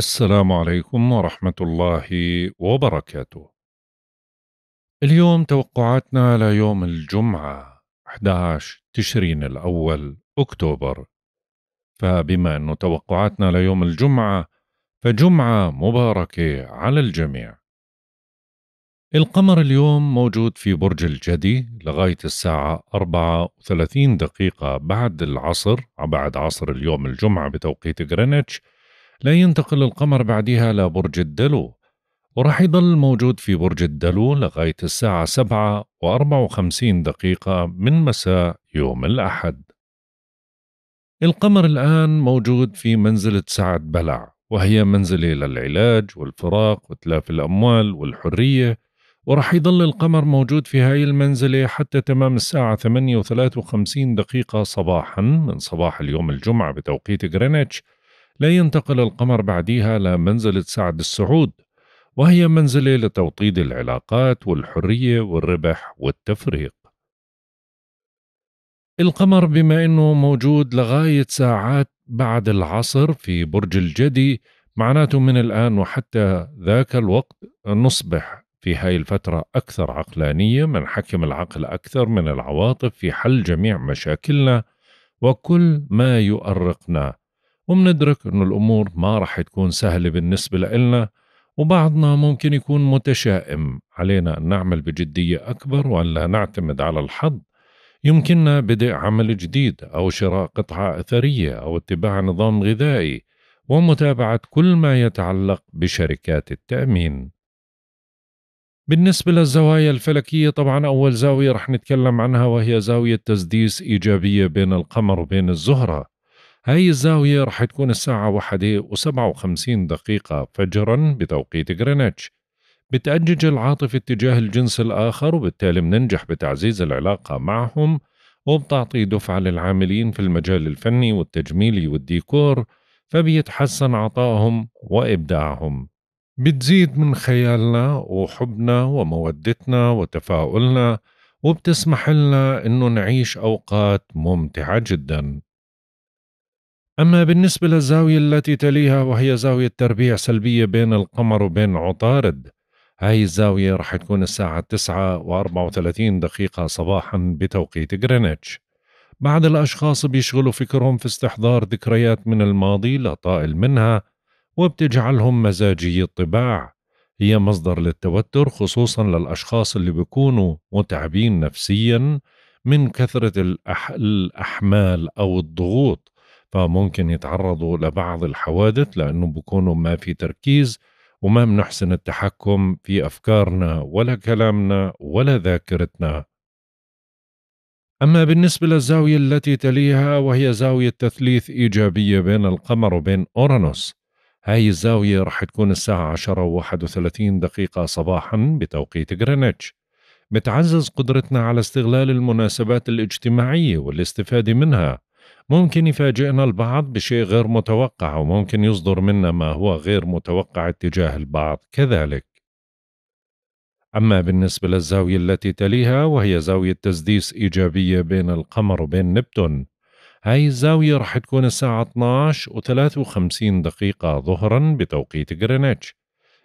السلام عليكم ورحمة الله وبركاته. اليوم توقعاتنا ليوم الجمعة 11 تشرين الأول أكتوبر. فبما أن توقعاتنا ليوم الجمعة فجمعة مباركة على الجميع. القمر اليوم موجود في برج الجدي لغاية الساعة 34 دقيقة بعد العصر بعد عصر اليوم الجمعة بتوقيت غرينتش لا ينتقل القمر بعدها لبرج الدلو وراح يضل موجود في برج الدلو لغاية الساعة سبعة و وخمسين دقيقة من مساء يوم الأحد القمر الآن موجود في منزلة سعد بلع وهي منزلة للعلاج والفراق وتلاف الأموال والحرية وراح يظل القمر موجود في هاي المنزلة حتى تمام الساعة 8:53 دقيقة صباحا من صباح اليوم الجمعة بتوقيت غرينتش لا ينتقل القمر بعديها لمنزلة سعد السعود وهي منزلة لتوطيد العلاقات والحرية والربح والتفريق القمر بما أنه موجود لغاية ساعات بعد العصر في برج الجدي معناته من الآن وحتى ذاك الوقت نصبح في هاي الفترة أكثر عقلانية من حكم العقل أكثر من العواطف في حل جميع مشاكلنا وكل ما يؤرقنا ومندرك أنه الأمور ما رح تكون سهلة بالنسبة لإلنا وبعضنا ممكن يكون متشائم علينا أن نعمل بجدية أكبر وأن لا نعتمد على الحظ يمكننا بدء عمل جديد أو شراء قطعة أثرية أو اتباع نظام غذائي ومتابعة كل ما يتعلق بشركات التأمين. بالنسبة للزوايا الفلكية طبعا أول زاوية رح نتكلم عنها وهي زاوية تسديس إيجابية بين القمر وبين الزهرة هاي الزاوية رح تكون الساعة واحدة وسبعة وخمسين دقيقة فجرا بتوقيت غرينتش بتأجج العاطفة اتجاه الجنس الآخر وبالتالي بننجح بتعزيز العلاقة معهم وبتعطي دفعة للعاملين في المجال الفني والتجميلي والديكور فبيتحسن عطائهم وإبداعهم بتزيد من خيالنا وحبنا ومودتنا وتفاؤلنا وبتسمح لنا أنه نعيش أوقات ممتعة جداً أما بالنسبة للزاوية التي تليها وهي زاوية تربيع سلبية بين القمر وبين عطارد هاي الزاوية رح تكون الساعة 9 و34 دقيقة صباحا بتوقيت غرينتش بعض الأشخاص بيشغلوا فكرهم في استحضار ذكريات من الماضي لا طائل منها وبتجعلهم مزاجي الطباع هي مصدر للتوتر خصوصا للأشخاص اللي بيكونوا متعبين نفسيا من كثرة الأح الأحمال أو الضغوط فممكن يتعرضوا لبعض الحوادث لأنه بكونوا ما في تركيز وما بنحسن التحكم في أفكارنا ولا كلامنا ولا ذاكرتنا أما بالنسبة للزاوية التي تليها وهي زاوية تثليث إيجابية بين القمر وبين أورانوس هاي الزاوية رح تكون الساعة 10 و 31 دقيقة صباحا بتوقيت غرينتش بتعزز قدرتنا على استغلال المناسبات الاجتماعية والاستفادة منها ممكن يفاجئنا البعض بشيء غير متوقع وممكن يصدر منا ما هو غير متوقع اتجاه البعض كذلك أما بالنسبة للزاوية التي تليها وهي زاوية تسديس إيجابية بين القمر وبين نبتون هاي الزاوية رح تكون الساعة 12 و 53 دقيقة ظهرا بتوقيت غرينتش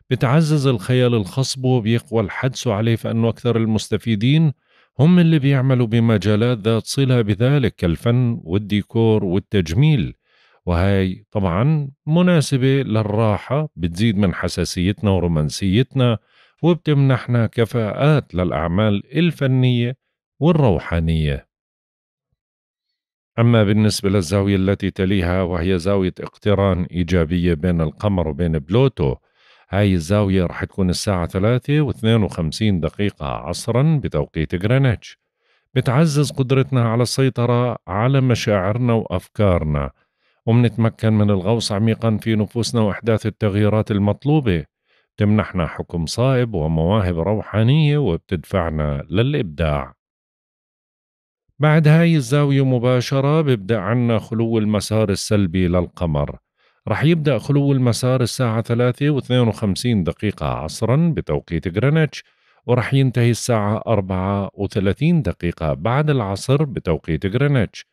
بتعزز الخيال الخصب وبيقوى الحدس عليه فأنه أكثر المستفيدين هم اللي بيعملوا بمجالات ذات صلة بذلك كالفن والديكور والتجميل وهي طبعا مناسبة للراحة بتزيد من حساسيتنا ورومانسيتنا وبتمنحنا كفاءات للأعمال الفنية والروحانية أما بالنسبة للزاوية التي تليها وهي زاوية اقتران إيجابية بين القمر وبين بلوتو هاي الزاوية رح تكون الساعة ثلاثة واثنين وخمسين دقيقة عصرا بتوقيت غرينتش بتعزز قدرتنا على السيطرة على مشاعرنا وأفكارنا ومنتمكن من الغوص عميقا في نفوسنا وإحداث التغييرات المطلوبة تمنحنا حكم صائب ومواهب روحانية وبتدفعنا للإبداع بعد هاي الزاوية مباشرة بيبدأ عنا خلو المسار السلبي للقمر رح يبدأ خلو المسار الساعة 3 و52 دقيقة عصرا بتوقيت غرينتش ورح ينتهي الساعة 34 دقيقة بعد العصر بتوقيت غرينتش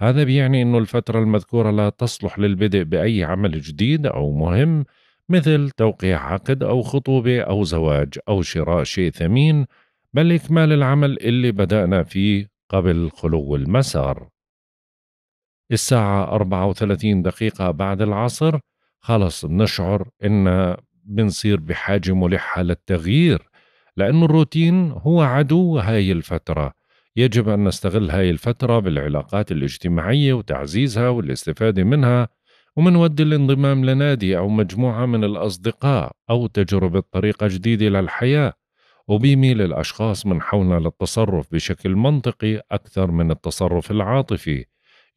هذا بيعني أنه الفترة المذكورة لا تصلح للبدء بأي عمل جديد أو مهم مثل توقيع عقد أو خطوبة أو زواج أو شراء شيء ثمين بل إكمال العمل اللي بدأنا فيه قبل خلو المسار الساعة 34 دقيقة بعد العصر خلص بنشعر إن بنصير بحاجة ملحة للتغيير لأن الروتين هو عدو هاي الفترة يجب أن نستغل هاي الفترة بالعلاقات الاجتماعية وتعزيزها والاستفادة منها ومنودي الانضمام لنادي أو مجموعة من الأصدقاء أو تجربة طريقة جديدة للحياة وبيميل الأشخاص من حولنا للتصرف بشكل منطقي أكثر من التصرف العاطفي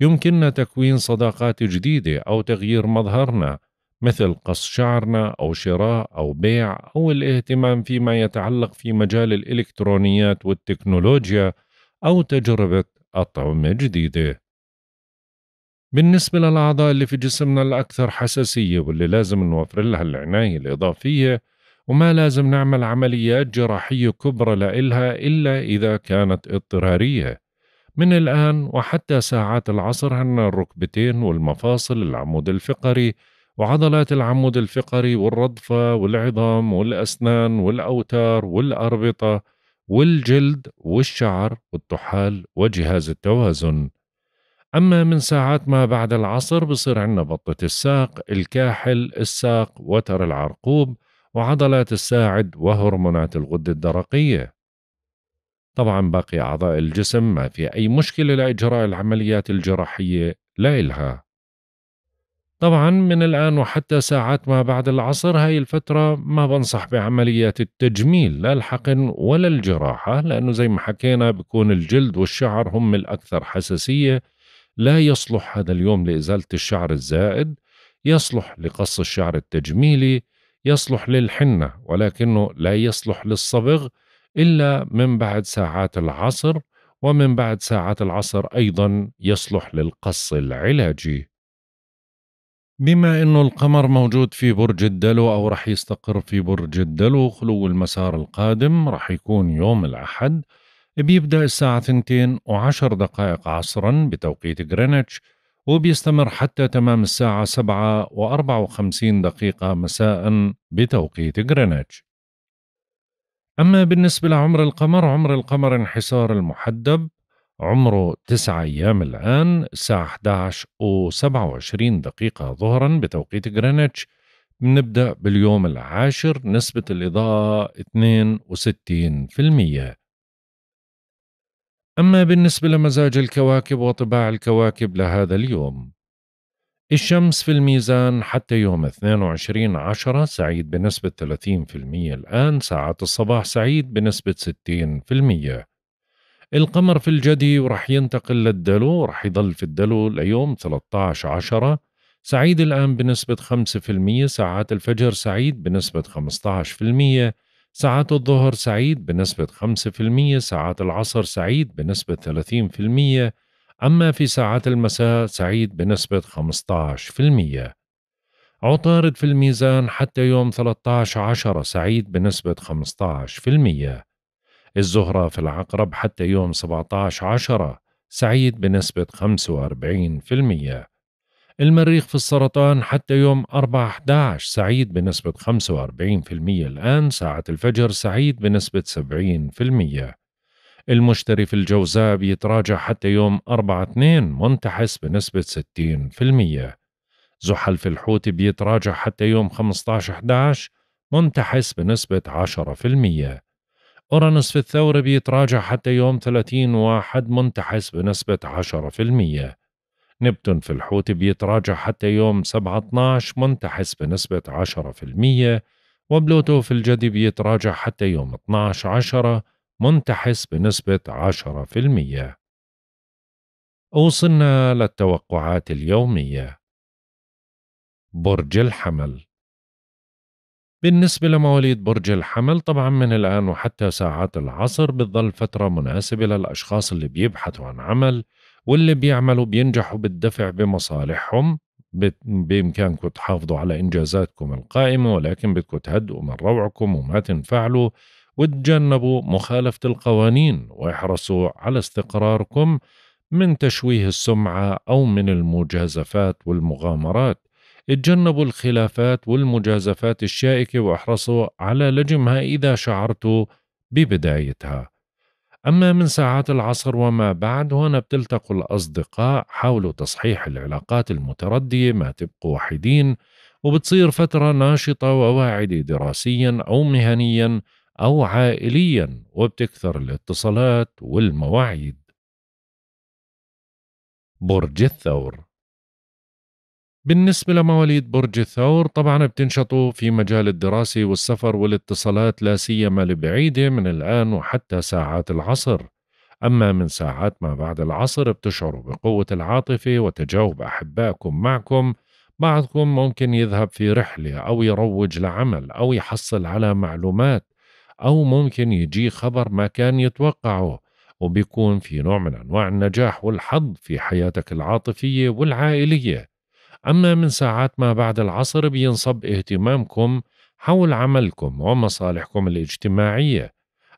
يمكننا تكوين صداقات جديدة أو تغيير مظهرنا مثل قص شعرنا أو شراء أو بيع أو الاهتمام فيما يتعلق في مجال الإلكترونيات والتكنولوجيا أو تجربة أطعمة جديدة. بالنسبة للأعضاء اللي في جسمنا الأكثر حساسية واللي لازم نوفر لها العناية الإضافية وما لازم نعمل عمليات جراحية كبرى لإلها إلا إذا كانت اضطرارية من الآن وحتى ساعات العصر عندنا الركبتين والمفاصل العمود الفقري وعضلات العمود الفقري والرضفة والعظام والأسنان والأوتار والأربطة والجلد والشعر والطحال وجهاز التوازن أما من ساعات ما بعد العصر بصير عندنا بطة الساق الكاحل الساق وتر العرقوب وعضلات الساعد وهرمونات الغدة الدرقية طبعا باقي أعضاء الجسم ما في أي مشكلة لإجراء العمليات الجراحية لا إلها طبعا من الآن وحتى ساعات ما بعد العصر هاي الفترة ما بنصح بعمليات التجميل لا الحقن ولا الجراحة لأنه زي ما حكينا بكون الجلد والشعر هم الأكثر حساسية لا يصلح هذا اليوم لإزالة الشعر الزائد يصلح لقص الشعر التجميلي يصلح للحنة ولكنه لا يصلح للصبغ إلا من بعد ساعات العصر ومن بعد ساعات العصر أيضا يصلح للقص العلاجي بما أنه القمر موجود في برج الدلو أو رح يستقر في برج الدلو خلو المسار القادم رح يكون يوم الأحد بيبدأ الساعة 2 وعشر دقائق عصرا بتوقيت غرينتش وبيستمر حتى تمام الساعة 7 و54 دقيقة مساء بتوقيت غرينتش أما بالنسبة لعمر القمر عمر القمر انحسار المحدب عمره تسعة أيام الآن الساعة 11 و 27 دقيقة ظهرا بتوقيت جرينتش بنبدأ باليوم العاشر نسبة الإضاءة 62% أما بالنسبة لمزاج الكواكب وطباع الكواكب لهذا اليوم الشمس في الميزان حتى يوم 22 عشرة سعيد بنسبة 30% الآن ساعة الصباح سعيد بنسبة 60% القمر في الجدي ورح ينتقل للدلو رح يضل في الدلو ليوم 13 عشرة سعيد الآن بنسبة 5% ساعات الفجر سعيد بنسبة 15% ساعات الظهر سعيد بنسبة 5% ساعات العصر سعيد بنسبة 30% أما في ساعات المساء سعيد بنسبة 15% عطارد في الميزان حتى يوم 13 عشر سعيد بنسبة 15% الزهرة في العقرب حتى يوم 17 عشر سعيد بنسبة 45% المريخ في السرطان حتى يوم 4 11 سعيد بنسبة 45% الآن ساعة الفجر سعيد بنسبة 70% المشتري في الجوزاء بيتراجع حتى يوم 4-2 منتحس بنسبة 60% زحل في الحوت بيتراجع حتى يوم 15-11 منتحس بنسبة 10% أورانوس في الثورة بيتراجع حتى يوم 30 واحد منتحس بنسبة 10% نبتون في الحوت بيتراجع حتى يوم 7-12 منتحس بنسبة 10% وبلوتو في الجدي بيتراجع حتى يوم 12 10 منتحس بنسبة 10%. وصلنا للتوقعات اليومية برج الحمل بالنسبة لمواليد برج الحمل طبعا من الآن وحتى ساعات العصر بتظل فترة مناسبة للأشخاص اللي بيبحثوا عن عمل واللي بيعملوا بينجحوا بالدفع بمصالحهم بإمكانكم تحافظوا على إنجازاتكم القائمة ولكن بدكم تهدئوا من روعكم وما تنفعلوا وتجنبوا مخالفة القوانين واحرصوا على استقراركم من تشويه السمعة أو من المجازفات والمغامرات اتجنبوا الخلافات والمجازفات الشائكة واحرصوا على لجمها إذا شعرتوا ببدايتها أما من ساعات العصر وما بعد هنا بتلتقوا الأصدقاء حاولوا تصحيح العلاقات المتردية ما تبقوا وحيدين وبتصير فترة ناشطة وواعدة دراسيا أو مهنيا أو عائليا وبتكثر الاتصالات والمواعيد برج الثور بالنسبة لمواليد برج الثور طبعا بتنشطوا في مجال الدراسة والسفر والاتصالات لا سيما البعيدة من الآن وحتى ساعات العصر أما من ساعات ما بعد العصر بتشعروا بقوة العاطفة وتجاوب أحبائكم معكم بعضكم ممكن يذهب في رحلة أو يروج لعمل أو يحصل على معلومات أو ممكن يجي خبر ما كان يتوقعه وبيكون في نوع من أنواع النجاح والحظ في حياتك العاطفية والعائلية أما من ساعات ما بعد العصر بينصب اهتمامكم حول عملكم ومصالحكم الاجتماعية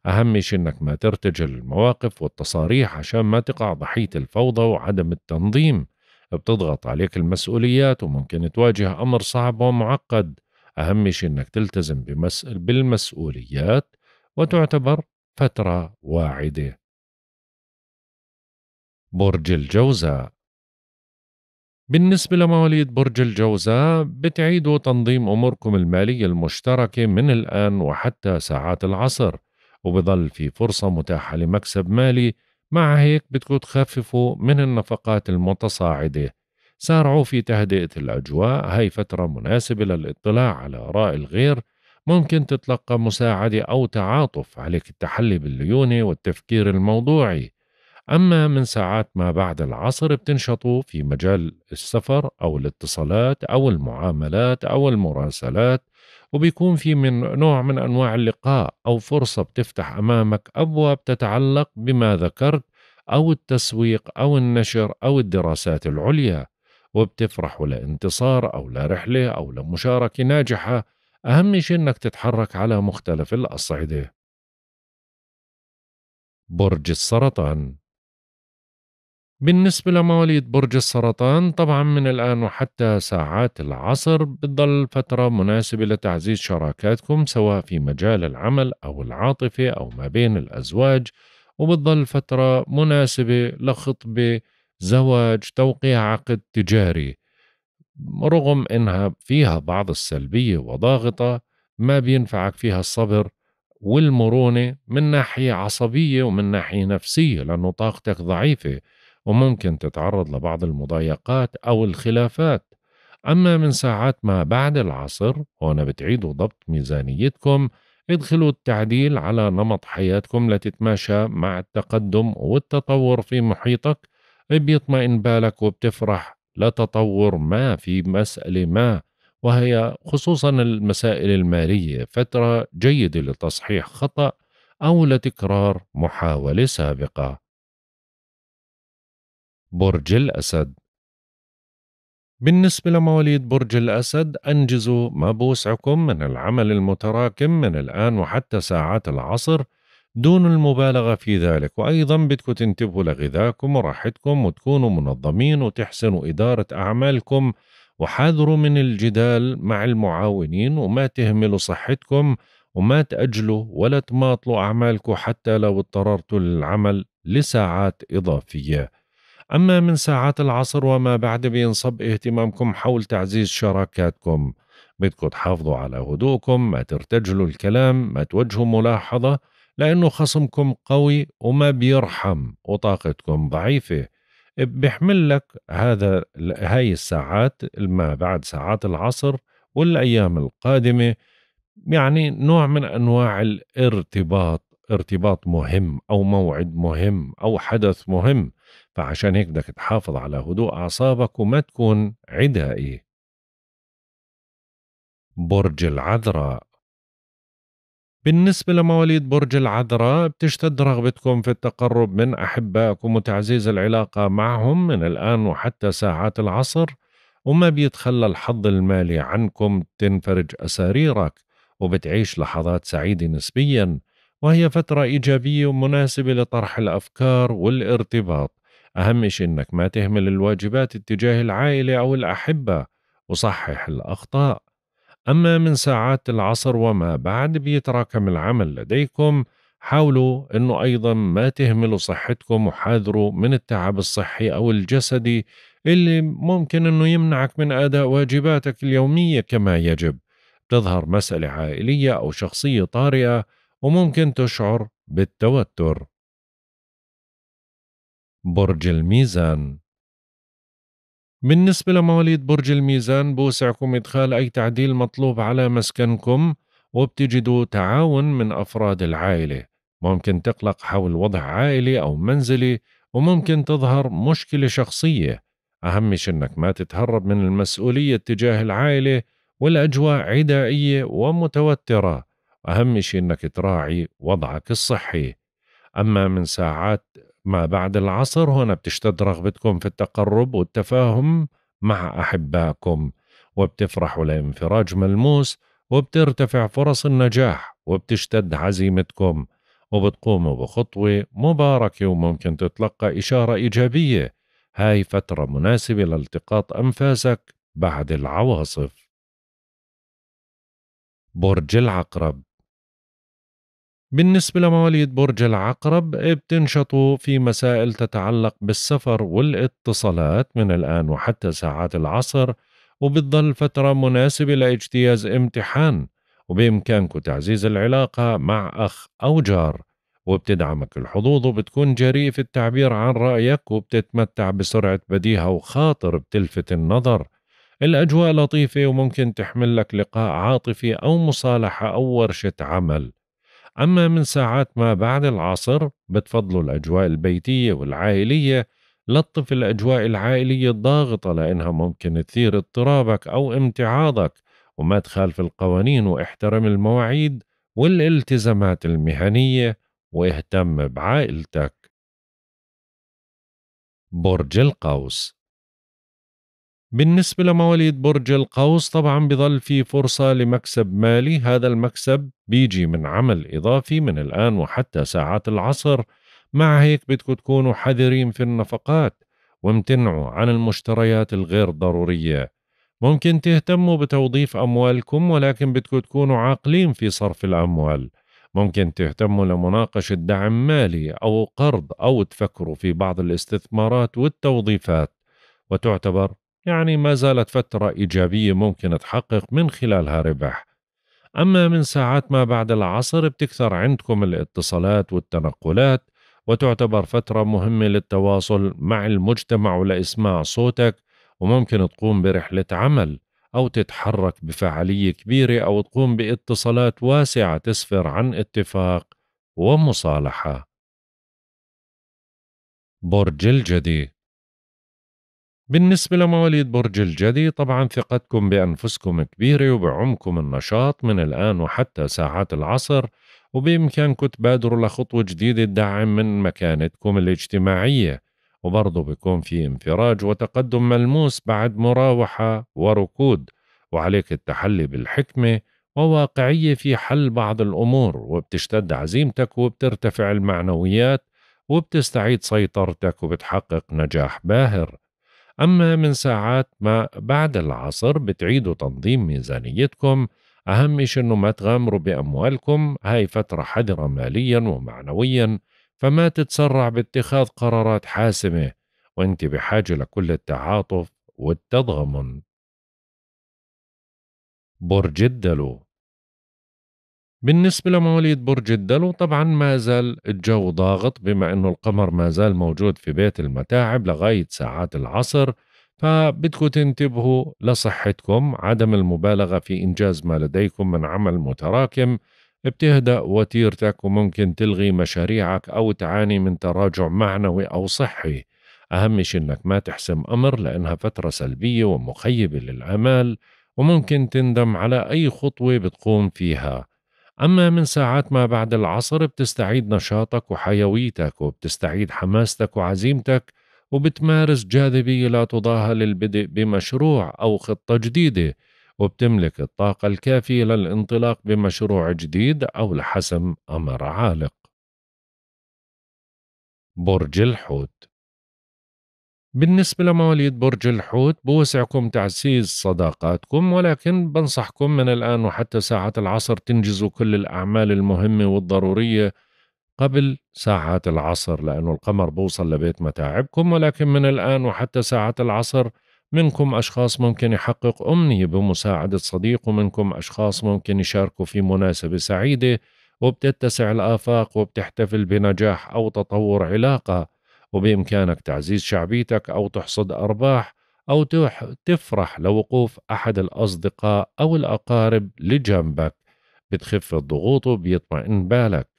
أهم شيء أنك ما ترتجل المواقف والتصاريح عشان ما تقع ضحية الفوضى وعدم التنظيم بتضغط عليك المسؤوليات وممكن تواجه أمر صعب ومعقد أهم شيء أنك تلتزم بمس... بالمسؤوليات وتعتبر فترة واعدة برج الجوزاء بالنسبة لمواليد برج الجوزاء بتعيدوا تنظيم أموركم المالية المشتركة من الآن وحتى ساعات العصر وبظل في فرصة متاحة لمكسب مالي مع هيك بدكم تخففوا من النفقات المتصاعدة سارعوا في تهدئة الأجواء هاي فترة مناسبة للاطلاع على آراء الغير ممكن تتلقى مساعدة أو تعاطف عليك التحلي بالليونة والتفكير الموضوعي أما من ساعات ما بعد العصر بتنشطوا في مجال السفر أو الاتصالات أو المعاملات أو المراسلات وبيكون في من نوع من أنواع اللقاء أو فرصة بتفتح أمامك أبواب تتعلق بما ذكرت أو التسويق أو النشر أو الدراسات العليا وبتفرحوا لانتصار أو لرحلة أو لمشاركة ناجحة أهم شيء إنك تتحرك على مختلف الأصعدة برج السرطان بالنسبة لمواليد برج السرطان طبعا من الآن وحتى ساعات العصر بتضل فترة مناسبة لتعزيز شراكاتكم سواء في مجال العمل أو العاطفة أو ما بين الأزواج وبتضل فترة مناسبة لخطبة زواج توقيع عقد تجاري رغم انها فيها بعض السلبيه وضاغطه ما بينفعك فيها الصبر والمرونه من ناحيه عصبيه ومن ناحيه نفسيه لانه طاقتك ضعيفه وممكن تتعرض لبعض المضايقات او الخلافات اما من ساعات ما بعد العصر هون بتعيدوا ضبط ميزانيتكم ادخلوا التعديل على نمط حياتكم لتتماشى مع التقدم والتطور في محيطك بيطمئن طيب، بالك وبتفرح لا تطور ما في مسألة ما وهي خصوصا المسائل المالية فترة جيدة لتصحيح خطأ أو لتكرار محاولة سابقة. برج الأسد بالنسبة لمواليد برج الأسد أنجزوا ما بوسعكم من العمل المتراكم من الآن وحتى ساعات العصر دون المبالغة في ذلك وأيضا بدكم تنتبهوا لغذائكم وراحتكم وتكونوا منظمين وتحسنوا إدارة أعمالكم وحاذروا من الجدال مع المعاونين وما تهملوا صحتكم وما تأجلوا ولا تماطلوا أعمالكم حتى لو اضطررتوا للعمل لساعات إضافية أما من ساعات العصر وما بعد بينصب اهتمامكم حول تعزيز شراكاتكم بدكم تحافظوا على هدوءكم ما ترتجلوا الكلام ما توجهوا ملاحظة لأنه خصمكم قوي وما بيرحم وطاقتكم ضعيفة بيحمل لك هذا هاي الساعات ما بعد ساعات العصر والأيام القادمة يعني نوع من أنواع الارتباط ارتباط مهم أو موعد مهم أو حدث مهم فعشان هيك بدك تحافظ على هدوء أعصابك وما تكون عدائي برج العذراء بالنسبة لمواليد برج العذراء بتشتد رغبتكم في التقرب من أحبائكم وتعزيز العلاقة معهم من الآن وحتى ساعات العصر وما بيتخلى الحظ المالي عنكم تنفرج أساريرك وبتعيش لحظات سعيدة نسبيا وهي فترة إيجابية ومناسبة لطرح الأفكار والارتباط أهم شيء أنك ما تهمل الواجبات اتجاه العائلة أو الأحبة وصحح الأخطاء أما من ساعات العصر وما بعد بيتراكم العمل لديكم حاولوا أنه أيضا ما تهملوا صحتكم وحاذروا من التعب الصحي أو الجسدي اللي ممكن أنه يمنعك من أداء واجباتك اليومية كما يجب تظهر مسألة عائلية أو شخصية طارئة وممكن تشعر بالتوتر برج الميزان بالنسبة لمواليد برج الميزان بوسعكم إدخال أي تعديل مطلوب على مسكنكم وبتجدوا تعاون من أفراد العائلة ممكن تقلق حول وضع عائلي أو منزلي وممكن تظهر مشكلة شخصية أهم شيء أنك ما تتهرب من المسؤولية تجاه العائلة والأجواء عدائية ومتوترة أهم شيء أنك تراعي وضعك الصحي أما من ساعات ما بعد العصر هنا بتشتد رغبتكم في التقرب والتفاهم مع أحبائكم وبتفرحوا لانفراج ملموس وبترتفع فرص النجاح وبتشتد عزيمتكم وبتقوموا بخطوة مباركة وممكن تتلقى إشارة إيجابية هاي فترة مناسبة لالتقاط أنفاسك بعد العواصف برج العقرب بالنسبة لمواليد برج العقرب بتنشطوا في مسائل تتعلق بالسفر والاتصالات من الآن وحتى ساعات العصر وبتظل فترة مناسبة لاجتياز امتحان وبإمكانكم تعزيز العلاقة مع أخ أو جار وبتدعمك الحظوظ وبتكون جريء في التعبير عن رأيك وبتتمتع بسرعة بديهة وخاطر بتلفت النظر الأجواء لطيفة وممكن تحمل لك لقاء عاطفي أو مصالحة أو ورشة عمل أما من ساعات ما بعد العصر بتفضلوا الأجواء البيتية والعائلية لطف الأجواء العائلية الضاغطة لأنها ممكن تثير اضطرابك أو امتعاضك وما تخالف القوانين واحترم المواعيد والالتزامات المهنية واهتم بعائلتك برج القوس بالنسبة لمواليد برج القوس طبعا بظل في فرصة لمكسب مالي هذا المكسب بيجي من عمل إضافي من الآن وحتى ساعات العصر مع هيك بدكم تكونوا حذرين في النفقات وامتنعوا عن المشتريات الغير ضرورية ممكن تهتموا بتوظيف أموالكم ولكن بدكم تكونوا عاقلين في صرف الأموال ممكن تهتموا لمناقشة دعم مالي أو قرض أو تفكروا في بعض الاستثمارات والتوظيفات وتعتبر يعني ما زالت فترة إيجابية ممكن تحقق من خلالها ربح أما من ساعات ما بعد العصر بتكثر عندكم الاتصالات والتنقلات وتعتبر فترة مهمة للتواصل مع المجتمع ولإسماع صوتك وممكن تقوم برحلة عمل أو تتحرك بفعالية كبيرة أو تقوم باتصالات واسعة تسفر عن اتفاق ومصالحة برج الجدي بالنسبة لمواليد برج الجدي طبعا ثقتكم بأنفسكم كبيرة وبعمكم النشاط من الآن وحتى ساعات العصر وبإمكانكم تبادروا لخطوة جديدة تدعم من مكانتكم الاجتماعية وبرضه بيكون في انفراج وتقدم ملموس بعد مراوحة وركود وعليك التحلي بالحكمة وواقعية في حل بعض الأمور وبتشتد عزيمتك وبترتفع المعنويات وبتستعيد سيطرتك وبتحقق نجاح باهر أما من ساعات ما بعد العصر بتعيدوا تنظيم ميزانيتكم أهم شيء إنه ما تغامروا بأموالكم هاي فترة حذرة ماليا ومعنويا فما تتسرع باتخاذ قرارات حاسمة وانت بحاجة لكل التعاطف والتضامن برج الدلو بالنسبة لمواليد برج الدلو طبعا ما زال الجو ضاغط بما أنه القمر ما زال موجود في بيت المتاعب لغاية ساعات العصر فبدكم تنتبهوا لصحتكم عدم المبالغة في إنجاز ما لديكم من عمل متراكم بتهدأ وتيرتك وممكن تلغي مشاريعك أو تعاني من تراجع معنوي أو صحي أهم شيء أنك ما تحسم أمر لأنها فترة سلبية ومخيبة للآمال وممكن تندم على أي خطوة بتقوم فيها أما من ساعات ما بعد العصر بتستعيد نشاطك وحيويتك وبتستعيد حماستك وعزيمتك وبتمارس جاذبية لا تضاهى للبدء بمشروع أو خطة جديدة وبتملك الطاقة الكافية للانطلاق بمشروع جديد أو لحسم أمر عالق برج الحوت بالنسبة لمواليد برج الحوت بوسعكم تعزيز صداقاتكم ولكن بنصحكم من الآن وحتى ساعة العصر تنجزوا كل الأعمال المهمة والضرورية قبل ساعات العصر لأنه القمر بوصل لبيت متاعبكم ولكن من الآن وحتى ساعة العصر منكم أشخاص ممكن يحقق أمنية بمساعدة صديق ومنكم أشخاص ممكن يشاركوا في مناسبة سعيدة وبتتسع الآفاق وبتحتفل بنجاح أو تطور علاقة وبإمكانك تعزيز شعبيتك أو تحصد أرباح أو تفرح لوقوف أحد الأصدقاء أو الأقارب لجنبك بتخف الضغوط وبيطمئن بالك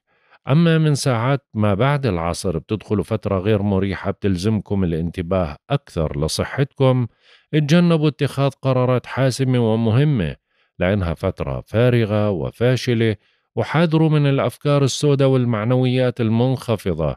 أما من ساعات ما بعد العصر بتدخلوا فترة غير مريحة بتلزمكم الانتباه أكثر لصحتكم اتجنبوا اتخاذ قرارات حاسمة ومهمة لأنها فترة فارغة وفاشلة وحاذروا من الأفكار السوداء والمعنويات المنخفضة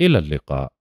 إلى اللقاء